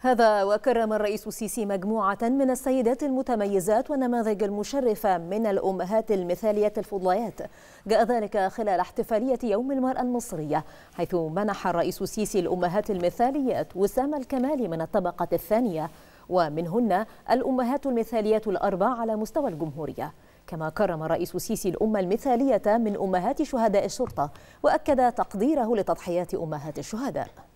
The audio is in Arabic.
هذا وكرم الرئيس السيسي مجموعة من السيدات المتميزات والنماذج المشرفة من الأمهات المثالية الفضليات جاء ذلك خلال احتفالية يوم المرأة المصرية حيث منح الرئيس السيسي الأمهات المثاليات وسام الكمال من الطبقة الثانية ومنهن الأمهات المثاليات الأربع على مستوى الجمهورية كما كرم الرئيس السيسي الأمة المثالية من أمهات شهداء الشرطة وأكد تقديره لتضحيات أمهات الشهداء